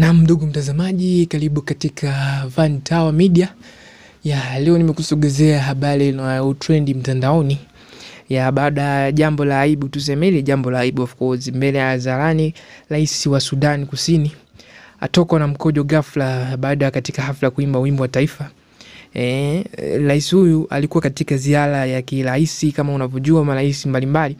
Na ndugu mtazamaji, karibu katika Van Tower Media. Ya leo nimekusogezea habari na utrendi mtandaoni ya baada ya jambo la aibu, tuseme ile jambo la aibu of course, mbele ya hadharani, rais wa Sudan Kusini atokwa na mkojo ghafla baada ya katika hafla kuimba wimbo wa taifa rais eh, huyu alikuwa katika ziara ya kiraisi. Kama unavyojua marais mbalimbali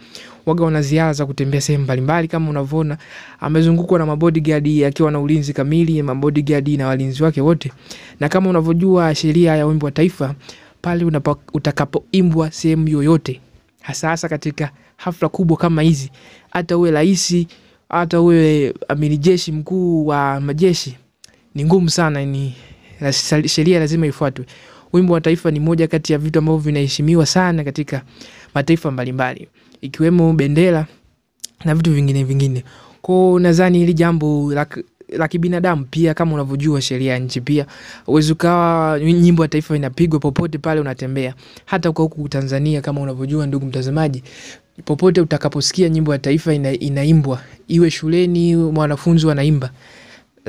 waga wana ziara za kutembea sehemu mbalimbali. Kama unavyoona amezungukwa na mabodyguard akiwa na ulinzi kamili, mabodyguard na walinzi wake wote, na kama unavyojua sheria ya wimbo wa taifa pale utakapoimbwa sehemu yoyote, hasa hasa katika hafla kubwa kama hizi, hata uwe rais, hata uwe amiri jeshi mkuu wa majeshi, ni ngumu sana ni sheria lazima ifuatwe. Wimbo wa taifa ni moja kati ya vitu ambavyo vinaheshimiwa sana katika mataifa mbalimbali ikiwemo bendera na vitu vingine vingine. Kwao nadhani hili jambo la la kibinadamu pia, kama unavyojua sheria ya nchi pia, uwezi ukawa nyimbo ya taifa inapigwa popote pale unatembea, hata kwa huku Tanzania. Kama unavyojua ndugu mtazamaji, popote utakaposikia nyimbo ya taifa ina, inaimbwa, iwe shuleni wanafunzi wanaimba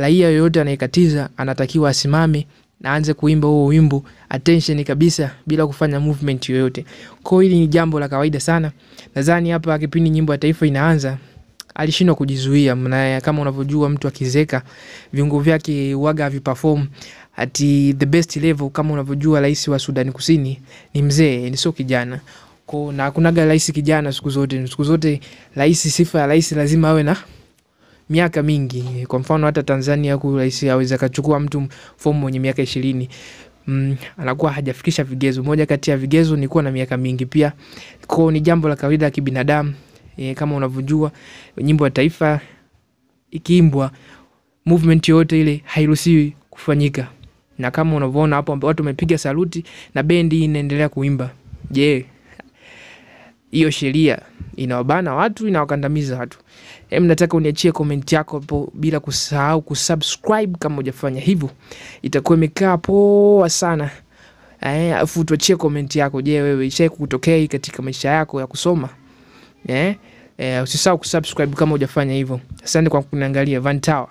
raia yoyote anayekatiza anatakiwa asimame naanze kuimba huo wimbo attention kabisa bila kufanya movement yoyote. Kwa hili ni jambo la kawaida sana. Nadhani hapa kipindi nyimbo ya taifa inaanza alishindwa kujizuia mna, kama unavyojua mtu akizeka viungo vyake waga haviperform at the best level. Kama unavyojua rais wa Sudan Kusini ni mzee, ni sio kijana kwa na kunaga rais kijana siku zote, siku zote rais, sifa ya rais lazima awe na miaka mingi. Kwa mfano hata Tanzania huku rais aweza kachukua mtu fomu mwenye miaka ishirini mm, anakuwa hajafikisha vigezo. Moja kati ya vigezo ni kuwa na miaka mingi pia, kwao ni jambo la kawaida ya kibinadamu. E, kama unavyojua nyimbo ya taifa ikiimbwa, movement yoyote ile hairuhusiwi kufanyika, na kama unavyoona hapo watu wamepiga saluti na bendi inaendelea kuimba. Je, yeah hiyo sheria inawabana watu, inawakandamiza watu. Em, nataka uniachie koment yako hapo, bila kusahau kusubscribe kama ujafanya hivyo, itakuwa imekaa poa sana. Eh, tuachie koment yako. Je, wewe ishai hii katika maisha yako ya kusoma? Eh, eh, usisahau kusubscribe kama ujafanya hivyo. Asante kwa kuniangalia vantawa